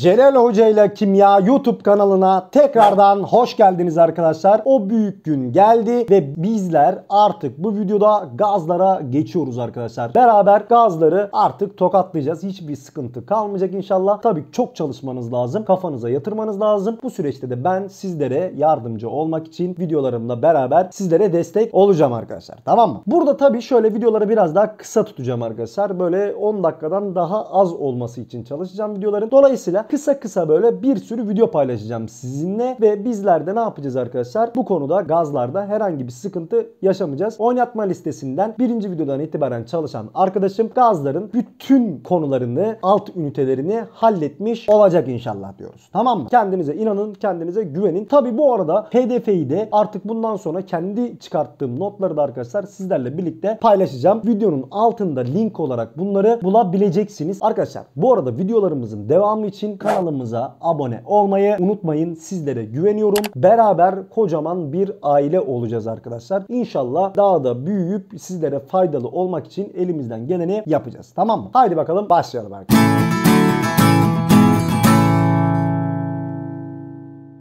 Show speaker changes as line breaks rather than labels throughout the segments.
Celal Hoca ile Kimya YouTube kanalına tekrardan hoş geldiniz arkadaşlar. O büyük gün geldi ve bizler artık bu videoda gazlara geçiyoruz arkadaşlar. Beraber gazları artık tokatlayacağız. Hiçbir sıkıntı kalmayacak inşallah. Tabii çok çalışmanız lazım. Kafanıza yatırmanız lazım. Bu süreçte de ben sizlere yardımcı olmak için videolarımla beraber sizlere destek olacağım arkadaşlar. Tamam mı? Burada tabii şöyle videoları biraz daha kısa tutacağım arkadaşlar. Böyle 10 dakikadan daha az olması için çalışacağım videoların. Dolayısıyla kısa kısa böyle bir sürü video paylaşacağım sizinle ve bizler de ne yapacağız arkadaşlar? Bu konuda gazlarda herhangi bir sıkıntı yaşamayacağız. Oynatma listesinden birinci videodan itibaren çalışan arkadaşım gazların bütün konularını, alt ünitelerini halletmiş olacak inşallah diyoruz. Tamam mı? Kendinize inanın, kendinize güvenin. Tabi bu arada PDF'yi de artık bundan sonra kendi çıkarttığım notları da arkadaşlar sizlerle birlikte paylaşacağım. Videonun altında link olarak bunları bulabileceksiniz. Arkadaşlar bu arada videolarımızın devamı için kanalımıza abone olmayı unutmayın. Sizlere güveniyorum. Beraber kocaman bir aile olacağız arkadaşlar. İnşallah daha da büyüyüp sizlere faydalı olmak için elimizden geleni yapacağız. Tamam mı? Haydi bakalım başlayalım arkadaşlar.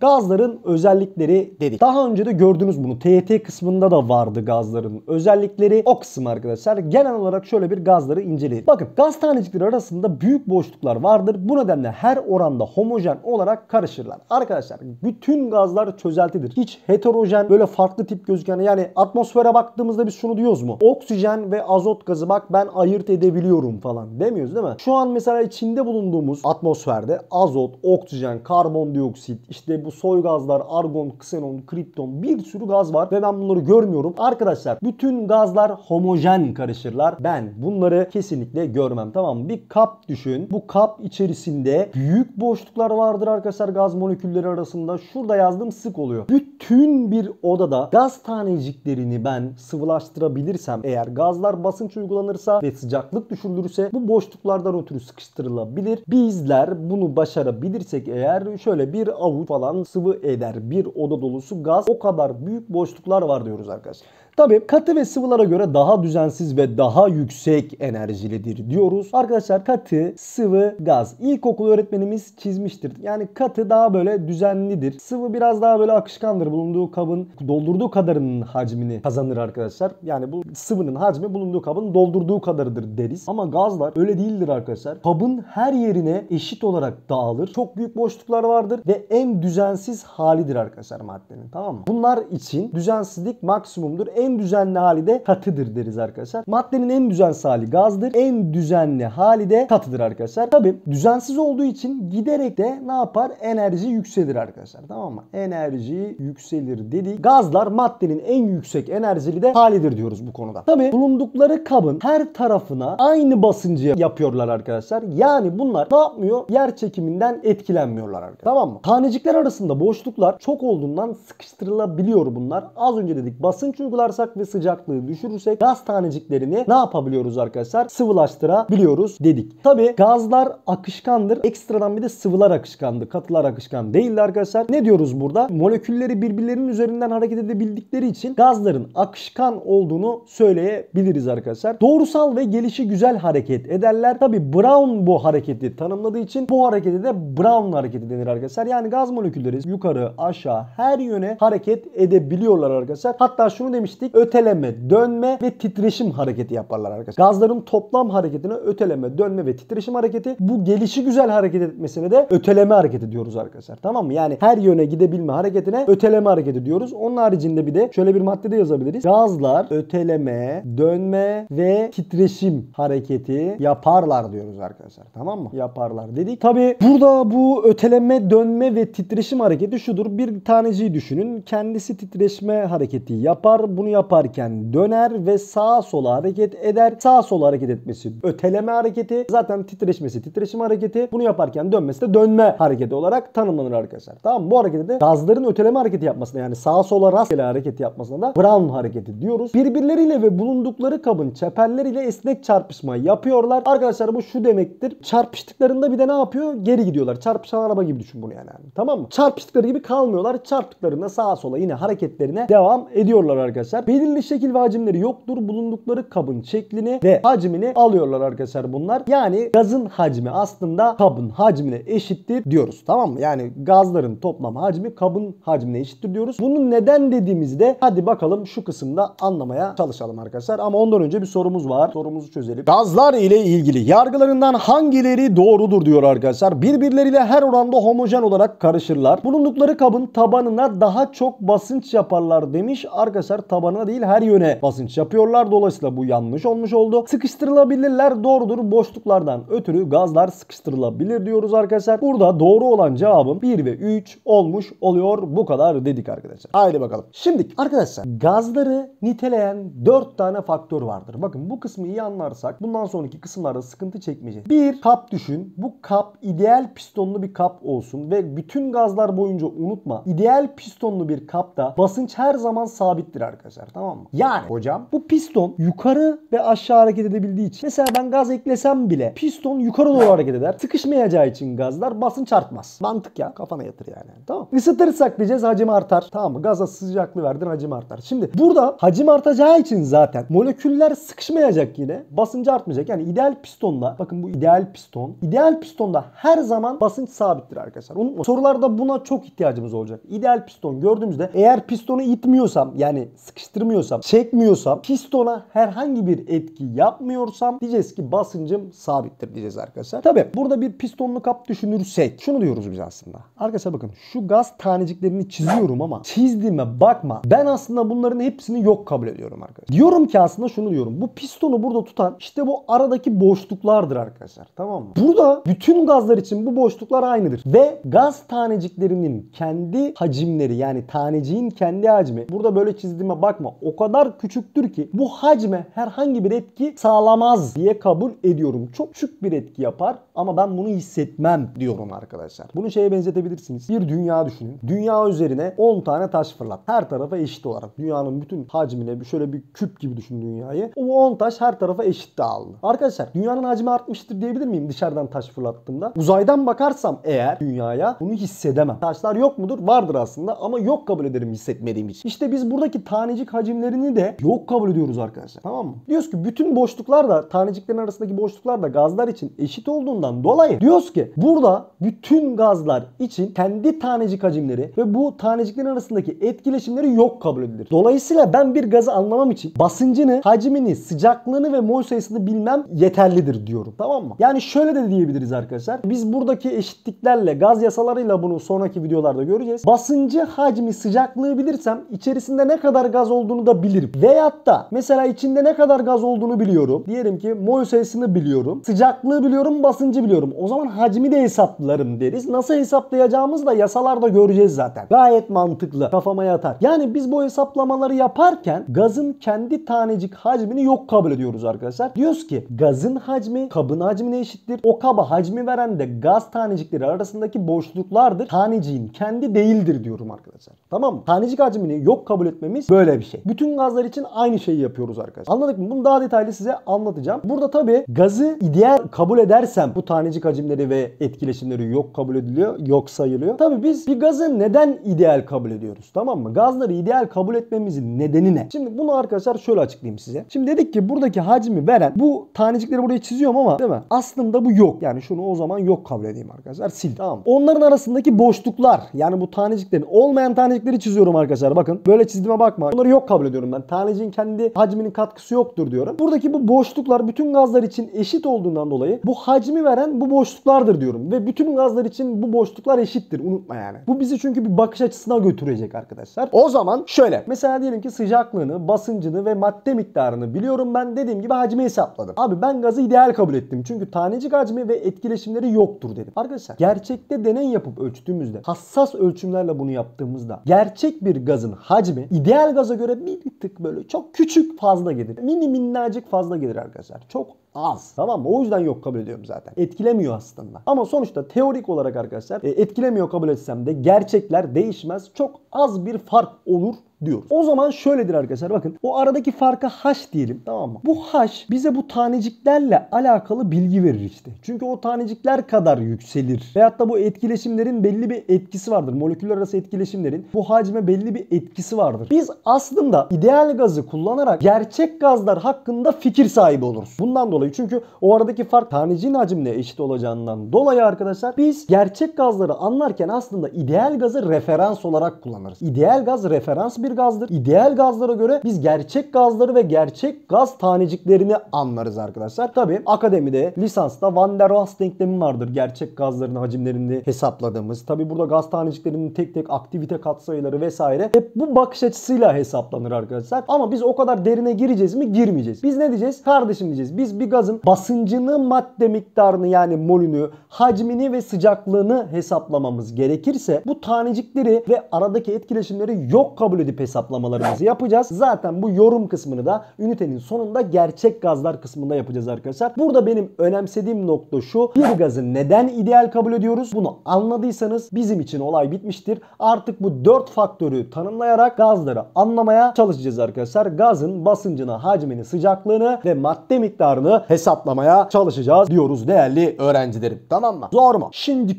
Gazların özellikleri dedik. Daha önce de gördünüz bunu. TET kısmında da vardı gazların özellikleri. O kısım arkadaşlar. Genel olarak şöyle bir gazları inceleyelim. Bakın gaz tanecikleri arasında büyük boşluklar vardır. Bu nedenle her oranda homojen olarak karışırlar. Arkadaşlar bütün gazlar çözeltidir. Hiç heterojen böyle farklı tip gözüken yani atmosfere baktığımızda biz şunu diyoruz mu? Oksijen ve azot gazı bak ben ayırt edebiliyorum falan demiyoruz değil mi? Şu an mesela içinde bulunduğumuz atmosferde azot, oksijen, karbondioksit işte bu soy gazlar, argon, ksenon, kripton bir sürü gaz var ve ben bunları görmüyorum. Arkadaşlar bütün gazlar homojen karışırlar. Ben bunları kesinlikle görmem tamam mı? Bir kap düşün. Bu kap içerisinde büyük boşluklar vardır arkadaşlar gaz molekülleri arasında. Şurada yazdım sık oluyor. Bütün bir odada gaz taneciklerini ben sıvılaştırabilirsem eğer gazlar basınç uygulanırsa ve sıcaklık düşürülürse bu boşluklardan ötürü sıkıştırılabilir. Bizler bunu başarabilirsek eğer şöyle bir avuç falan sıvı eder bir oda dolusu gaz. O kadar büyük boşluklar var diyoruz arkadaşlar. Tabii katı ve sıvılara göre daha düzensiz ve daha yüksek enerjilidir diyoruz. Arkadaşlar katı, sıvı, gaz. İlkokul öğretmenimiz çizmiştir. Yani katı daha böyle düzenlidir. Sıvı biraz daha böyle akışkandır. Bulunduğu kabın doldurduğu kadarının hacmini kazanır arkadaşlar. Yani bu sıvının hacmi bulunduğu kabın doldurduğu kadarıdır deriz. Ama gazlar öyle değildir arkadaşlar. Kabın her yerine eşit olarak dağılır. Çok büyük boşluklar vardır ve en düzensiz halidir arkadaşlar maddenin. Tamam mı? Bunlar için düzensizlik maksimumdur. En en düzenli hali de katıdır deriz arkadaşlar. Maddenin en düzensiz hali gazdır. En düzenli hali de katıdır arkadaşlar. Tabi düzensiz olduğu için giderek de ne yapar? Enerji yükselir arkadaşlar. Tamam mı? Enerji yükselir dedik. Gazlar maddenin en yüksek enerjili de halidir diyoruz bu konuda. Tabi bulundukları kabın her tarafına aynı basıncı yapıyorlar arkadaşlar. Yani bunlar ne yapmıyor? Yer çekiminden etkilenmiyorlar arkadaşlar. Tamam mı? Tanecikler arasında boşluklar çok olduğundan sıkıştırılabiliyor bunlar. Az önce dedik basınç uygular yaparsak ve sıcaklığı düşürürsek gaz taneciklerini ne yapabiliyoruz arkadaşlar? Sıvılaştırabiliyoruz dedik. Tabi gazlar akışkandır. Ekstradan bir de sıvılar akışkandı. Katılar akışkan değildi arkadaşlar. Ne diyoruz burada? Molekülleri birbirlerinin üzerinden hareket edebildikleri için gazların akışkan olduğunu söyleyebiliriz arkadaşlar. Doğrusal ve gelişi güzel hareket ederler. Tabi Brown bu hareketi tanımladığı için bu harekete de Brown hareketi denir arkadaşlar. Yani gaz molekülleri yukarı aşağı her yöne hareket edebiliyorlar arkadaşlar. Hatta şunu demiştik demiştik. Öteleme, dönme ve titreşim hareketi yaparlar arkadaşlar. Gazların toplam hareketine öteleme, dönme ve titreşim hareketi. Bu gelişi güzel hareket etmesine de öteleme hareketi diyoruz arkadaşlar. Tamam mı? Yani her yöne gidebilme hareketine öteleme hareketi diyoruz. Onun haricinde bir de şöyle bir madde de yazabiliriz. Gazlar öteleme, dönme ve titreşim hareketi yaparlar diyoruz arkadaşlar. Tamam mı? Yaparlar dedik. Tabi burada bu öteleme, dönme ve titreşim hareketi şudur. Bir taneciyi düşünün. Kendisi titreşme hareketi yapar. Bunu yaparken döner ve sağa sola hareket eder. Sağa sola hareket etmesi öteleme hareketi. Zaten titreşmesi titreşim hareketi. Bunu yaparken dönmesi de dönme hareketi olarak tanımlanır arkadaşlar. Tamam Bu harekette de gazların öteleme hareketi yapmasına yani sağa sola rastgele hareket yapmasına da Brown hareketi diyoruz. Birbirleriyle ve bulundukları kabın çeperleriyle esnek çarpışma yapıyorlar. Arkadaşlar bu şu demektir. Çarpıştıklarında bir de ne yapıyor? Geri gidiyorlar. Çarpışan araba gibi düşün bunu yani. Tamam mı? Çarpıştıkları gibi kalmıyorlar. Çarptıklarında sağa sola yine hareketlerine devam ediyorlar arkadaşlar arkadaşlar. Belirli şekil ve hacimleri yoktur. Bulundukları kabın şeklini ve hacmini alıyorlar arkadaşlar bunlar. Yani gazın hacmi aslında kabın hacmine eşittir diyoruz. Tamam mı? Yani gazların toplam hacmi kabın hacmine eşittir diyoruz. Bunu neden dediğimizde hadi bakalım şu kısımda anlamaya çalışalım arkadaşlar. Ama ondan önce bir sorumuz var. Sorumuzu çözelim. Gazlar ile ilgili yargılarından hangileri doğrudur diyor arkadaşlar. Birbirleriyle her oranda homojen olarak karışırlar. Bulundukları kabın tabanına daha çok basınç yaparlar demiş. Arkadaşlar tabanı taraflarına değil her yöne basınç yapıyorlar. Dolayısıyla bu yanlış olmuş oldu. Sıkıştırılabilirler doğrudur. Boşluklardan ötürü gazlar sıkıştırılabilir diyoruz arkadaşlar. Burada doğru olan cevabım 1 ve 3 olmuş oluyor. Bu kadar dedik arkadaşlar. Haydi bakalım. Şimdi arkadaşlar gazları niteleyen 4 tane faktör vardır. Bakın bu kısmı iyi anlarsak bundan sonraki kısımlarda sıkıntı çekmeyeceğiz. Bir kap düşün. Bu kap ideal pistonlu bir kap olsun ve bütün gazlar boyunca unutma. ideal pistonlu bir kapta basınç her zaman sabittir arkadaşlar arkadaşlar tamam mı? Yani hocam bu piston yukarı ve aşağı hareket edebildiği için mesela ben gaz eklesem bile piston yukarı doğru hareket eder. Sıkışmayacağı için gazlar basınç artmaz. Mantık ya kafana yatır yani. Tamam Isıtırsak diyeceğiz hacim artar. Tamam mı? Gaza sıcaklığı verdin hacim artar. Şimdi burada hacim artacağı için zaten moleküller sıkışmayacak yine. Basıncı artmayacak. Yani ideal pistonda bakın bu ideal piston. İdeal pistonda her zaman basınç sabittir arkadaşlar. Unutma. Sorularda buna çok ihtiyacımız olacak. İdeal piston gördüğümüzde eğer pistonu itmiyorsam yani sıkış sıkıştırmıyorsam, çekmiyorsam, pistona herhangi bir etki yapmıyorsam diyeceğiz ki basıncım sabittir diyeceğiz arkadaşlar. Tabi burada bir pistonlu kap düşünürsek şunu diyoruz biz aslında. Arkadaşlar bakın şu gaz taneciklerini çiziyorum ama çizdiğime bakma. Ben aslında bunların hepsini yok kabul ediyorum arkadaşlar. Diyorum ki aslında şunu diyorum. Bu pistonu burada tutan işte bu aradaki boşluklardır arkadaşlar. Tamam mı? Burada bütün gazlar için bu boşluklar aynıdır. Ve gaz taneciklerinin kendi hacimleri yani taneciğin kendi hacmi. Burada böyle çizdiğime bak bakma o kadar küçüktür ki bu hacme herhangi bir etki sağlamaz diye kabul ediyorum. Çok küçük bir etki yapar ama ben bunu hissetmem diyorum arkadaşlar. Bunu şeye benzetebilirsiniz. Bir dünya düşünün. Dünya üzerine 10 tane taş fırlat. Her tarafa eşit olarak. Dünyanın bütün hacmine şöyle bir küp gibi düşün dünyayı. O 10 taş her tarafa eşit dağıldı. Arkadaşlar dünyanın hacmi artmıştır diyebilir miyim dışarıdan taş fırlattığımda? Uzaydan bakarsam eğer dünyaya bunu hissedemem. Taşlar yok mudur? Vardır aslında ama yok kabul ederim hissetmediğim için. İşte biz buradaki tanecik hacimlerini de yok kabul ediyoruz arkadaşlar. Tamam mı? Diyoruz ki bütün boşluklar da taneciklerin arasındaki boşluklar da gazlar için eşit olduğunda olduğundan dolayı diyoruz ki burada bütün gazlar için kendi tanecik hacimleri ve bu taneciklerin arasındaki etkileşimleri yok kabul edilir. Dolayısıyla ben bir gazı anlamam için basıncını, hacmini, sıcaklığını ve mol sayısını bilmem yeterlidir diyorum. Tamam mı? Yani şöyle de diyebiliriz arkadaşlar. Biz buradaki eşitliklerle, gaz yasalarıyla bunu sonraki videolarda göreceğiz. Basıncı, hacmi, sıcaklığı bilirsem içerisinde ne kadar gaz olduğunu da bilirim. Veyahut da mesela içinde ne kadar gaz olduğunu biliyorum. Diyelim ki mol sayısını biliyorum. Sıcaklığı biliyorum, basıncı yardımcı biliyorum. O zaman hacmi de hesaplarım deriz. Nasıl hesaplayacağımızı da yasalarda göreceğiz zaten. Gayet mantıklı. Kafama yatar. Yani biz bu hesaplamaları yaparken gazın kendi tanecik hacmini yok kabul ediyoruz arkadaşlar. Diyoruz ki gazın hacmi kabın hacmine eşittir. O kaba hacmi veren de gaz tanecikleri arasındaki boşluklardır. Taneciğin kendi değildir diyorum arkadaşlar. Tamam mı? Tanecik hacmini yok kabul etmemiz böyle bir şey. Bütün gazlar için aynı şeyi yapıyoruz arkadaşlar. Anladık mı? Bunu daha detaylı size anlatacağım. Burada tabii gazı ideal kabul edersem bu tanecik hacimleri ve etkileşimleri yok kabul ediliyor, yok sayılıyor. Tabi biz bir gazı neden ideal kabul ediyoruz tamam mı? Gazları ideal kabul etmemizin nedeni ne? Şimdi bunu arkadaşlar şöyle açıklayayım size. Şimdi dedik ki buradaki hacmi veren bu tanecikleri buraya çiziyorum ama değil mi? Aslında bu yok. Yani şunu o zaman yok kabul edeyim arkadaşlar. Sil tamam mı? Onların arasındaki boşluklar yani bu taneciklerin olmayan tanecikleri çiziyorum arkadaşlar. Bakın böyle çizdiğime bakma. Bunları yok kabul ediyorum ben. Taneciğin kendi hacminin katkısı yoktur diyorum. Buradaki bu boşluklar bütün gazlar için eşit olduğundan dolayı bu hacmi ver veren bu boşluklardır diyorum. Ve bütün gazlar için bu boşluklar eşittir. Unutma yani. Bu bizi çünkü bir bakış açısına götürecek arkadaşlar. O zaman şöyle. Mesela diyelim ki sıcaklığını, basıncını ve madde miktarını biliyorum. Ben dediğim gibi hacmi hesapladım. Abi ben gazı ideal kabul ettim. Çünkü tanecik hacmi ve etkileşimleri yoktur dedim. Arkadaşlar gerçekte deney yapıp ölçtüğümüzde hassas ölçümlerle bunu yaptığımızda gerçek bir gazın hacmi ideal gaza göre bir tık böyle çok küçük fazla gelir. Mini minnacık fazla gelir arkadaşlar. Çok az. Tamam mı? O yüzden yok kabul ediyorum zaten. Etkilemiyor aslında. Ama sonuçta teorik olarak arkadaşlar e, etkilemiyor kabul etsem de gerçekler değişmez. Çok az bir fark olur diyoruz. O zaman şöyledir arkadaşlar bakın o aradaki farka h diyelim tamam mı? Bu h bize bu taneciklerle alakalı bilgi verir işte. Çünkü o tanecikler kadar yükselir. Veyahut da bu etkileşimlerin belli bir etkisi vardır. Moleküller arası etkileşimlerin bu hacme belli bir etkisi vardır. Biz aslında ideal gazı kullanarak gerçek gazlar hakkında fikir sahibi oluruz. Bundan dolayı çünkü o aradaki fark taneciğin hacimle eşit olacağından dolayı arkadaşlar biz gerçek gazları anlarken aslında ideal gazı referans olarak kullanırız. İdeal gaz referans bir gazdır. İdeal gazlara göre biz gerçek gazları ve gerçek gaz taneciklerini anlarız arkadaşlar. Tabi akademide, lisansta Van der Waals denklemi vardır. Gerçek gazların hacimlerini hesapladığımız. Tabi burada gaz taneciklerinin tek tek aktivite katsayıları vesaire hep bu bakış açısıyla hesaplanır arkadaşlar. Ama biz o kadar derine gireceğiz mi? Girmeyeceğiz. Biz ne diyeceğiz? Kardeşim diyeceğiz. Biz bir gazın basıncını, madde miktarını yani molünü, hacmini ve sıcaklığını hesaplamamız gerekirse bu tanecikleri ve aradaki etkileşimleri yok kabul edip hesaplamalarımızı yapacağız. Zaten bu yorum kısmını da ünitenin sonunda gerçek gazlar kısmında yapacağız arkadaşlar. Burada benim önemsediğim nokta şu. Bir gazı neden ideal kabul ediyoruz? Bunu anladıysanız bizim için olay bitmiştir. Artık bu 4 faktörü tanımlayarak gazları anlamaya çalışacağız arkadaşlar. Gazın basıncını, hacmini, sıcaklığını ve madde miktarını hesaplamaya çalışacağız diyoruz değerli öğrencilerim. Tamam mı? Zor mu? Şimdi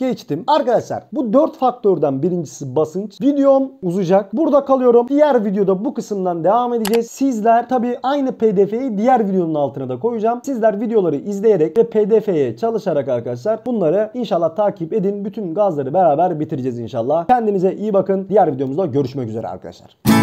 geçtim. Arkadaşlar bu 4 faktörden birincisi basınç. Videom uzayacak. Burada kalıyorum. Diğer videoda bu kısımdan devam edeceğiz. Sizler tabi aynı pdf'yi diğer videonun altına da koyacağım. Sizler videoları izleyerek ve pdf'ye çalışarak arkadaşlar bunları inşallah takip edin. Bütün gazları beraber bitireceğiz inşallah. Kendinize iyi bakın. Diğer videomuzda görüşmek üzere arkadaşlar.